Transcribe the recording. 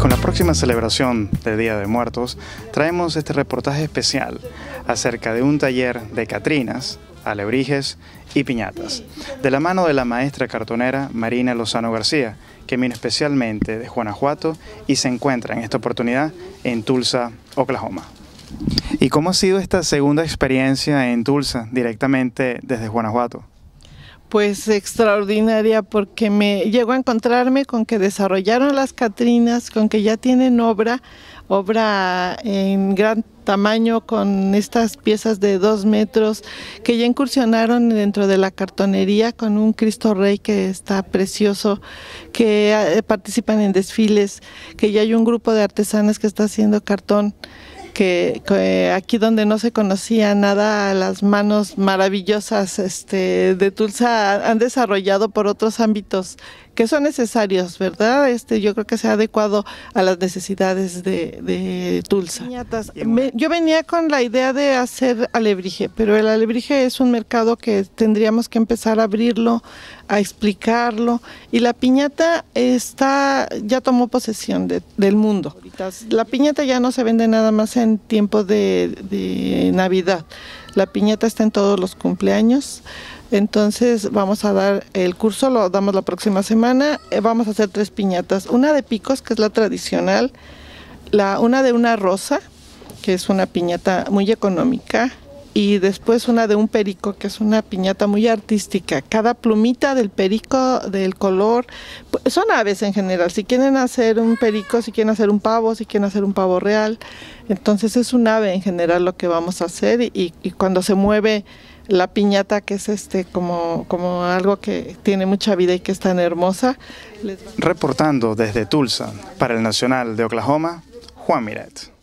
con la próxima celebración de Día de Muertos traemos este reportaje especial acerca de un taller de Catrinas, alebrijes y piñatas, de la mano de la maestra cartonera Marina Lozano García, que viene especialmente de Guanajuato y se encuentra en esta oportunidad en Tulsa, Oklahoma. ¿Y cómo ha sido esta segunda experiencia en Tulsa, directamente desde Guanajuato? pues extraordinaria porque me llegó a encontrarme con que desarrollaron las Catrinas, con que ya tienen obra, obra en gran tamaño con estas piezas de dos metros que ya incursionaron dentro de la cartonería con un Cristo Rey que está precioso, que eh, participan en desfiles, que ya hay un grupo de artesanas que está haciendo cartón que, aquí donde no se conocía nada, las manos maravillosas este, de Tulsa han desarrollado por otros ámbitos que son necesarios, ¿verdad? Este, yo creo que se ha adecuado a las necesidades de, Tulsa. yo venía con la idea de hacer alebrije, pero el alebrije es un mercado que tendríamos que empezar a abrirlo, a explicarlo, y la piñata está, ya tomó posesión del mundo. La piñata ya no se vende nada más en tiempo de Navidad. La piñata está en todos los cumpleaños. Entonces vamos a dar el curso, lo damos la próxima semana. Eh, vamos a hacer tres piñatas. Una de picos, que es la tradicional. La, una de una rosa, que es una piñata muy económica y después una de un perico, que es una piñata muy artística. Cada plumita del perico, del color, son aves en general. Si quieren hacer un perico, si quieren hacer un pavo, si quieren hacer un pavo real, entonces es un ave en general lo que vamos a hacer y, cuando se mueve la piñata que es este como, como algo que tiene mucha vida y que es tan hermosa. Reportando desde Tulsa para el Nacional de Oklahoma, Juan Miret.